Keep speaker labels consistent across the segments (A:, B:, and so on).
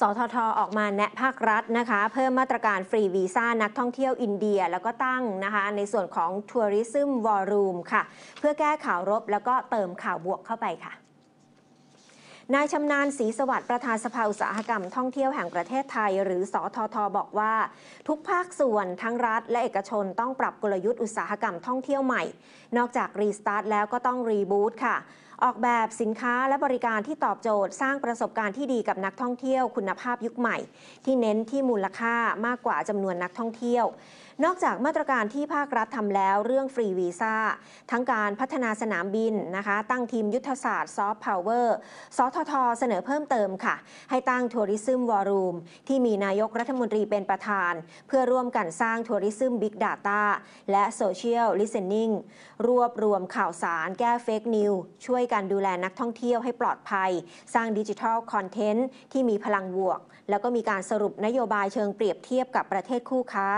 A: สททออกมาแนะภาครัฐนะคะ เพิ่มมาตรการฟรีวีซ่านักท่องเที่ยวอินเดียแล้วก็ตั้งนะคะ ในส่วนของทัวริซึมวอลุูมค่ะ เพื่อแก้ข่าวรบ แล้วก็เติมข่าวบวกเข้าไปค่ะนายชำนาญศรีสวัสดิ์ประธานสภาอุตสาหกรรมท่องเที่ยวแห่งประเทศไทย หรือสอทท บอกว่า ทุกภาคส่วนทั้งรัฐ และเอกชนต้องปรับกลยุทธ์อุตสาหกรรมท่องเที่ยวใหม่ นอกจาก รีสตาร์ทแล้วก็ต้อง รีบูตค่ะ ออกแบบสินค้าและบริการที่ตอบโจทย์ สร้างประสบการณ์ที่ดีกับนักท่องเที่ยวคุณภาพยุคใหม่ ที่เน้นที่มูลค่ามากกว่าจำนวนนักท่องเที่ยว นอกจากมาตรการที่ภาครัฐทำแล้วเรื่องฟรีวีซ่าทั้งการพัฒนาสนามบินนะคะตั้งทีมยุทธศาสตร์ซอฟต์พาวเวอร์สททเสนอเพิ่มเติมค่ะ ให้ตั้งทัวริซึมวอรูมที่มีนายกรัฐมนตรีเป็นประธาน เพื่อร่วมกันสร้างทัวริซึมบิ๊กดาต้าและโซเชียลลิสเซนนิ่งรวบรวมข่าวสารแก้เฟกนิวช่วยกันดูแลนักท่องเที่ยวให้ปลอดภัย สร้างดิจิทัลคอนเทนต์ที่มีพลังบวก แล้วก็มีการสรุปนโยบายเชิงเปรียบเทียบกับประเทศคู่ค้า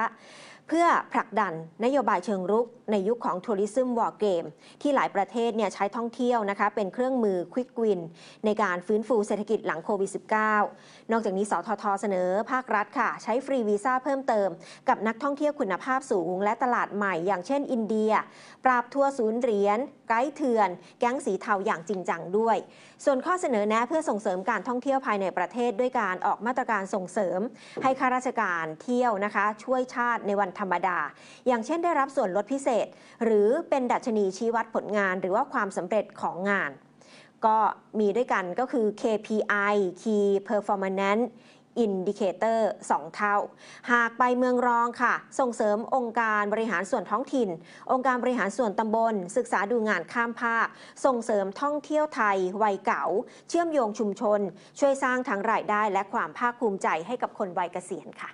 A: เพื่อผลักดัน นโยบายเชิงรุก ในยุคของทัวริซึมวอร์เกมที่หลายประเทศเนี่ยใช้ท่องเที่ยวนะคะเป็นเครื่องมือควิกวินในการฟื้นฟูเศรษฐกิจหลังโควิด -19 นอกจากนี้ สททเสนอ ภาครัฐค่ะใช้ฟรีวีซ่าเพิ่มเติมกับนักท่องเที่ยวคุณภาพสูง และตลาดใหม่อย่างเช่นอินเดีย ปราบทัวร์ศูนย์เหรียญไกด์เถื่อน แก๊งสีเทาอย่างจริงจังด้วย ส่วนข้อเสนอแนะเพื่อส่งเสริมการท่องเที่ยวภายในประเทศด้วยการออกมาตรการส่งเสริม ให้ข้าราชการเที่ยวนะคะช่วยชาติในวันธรรมดาอย่างเช่นได้รับส่วนลดพิเศษ หรือเป็นดัชนีชี้วัดผลงาน หรือว่าความสำเร็จของงาน ก็มีด้วยกันก็คือ KPI Key Performance Indicator 2 เท่า หากไปเมืองรองค่ะ ส่งเสริมองค์การบริหารส่วนท้องถิ่น องค์การบริหารส่วนตำบล ศึกษาดูงานข้ามภาค ส่งเสริมท่องเที่ยวไทย วัยเก่า เชื่อมโยงชุมชน ช่วยสร้างทั้งรายได้ และความภาคภูมิใจให้กับคนวัยเกษียณค่ะ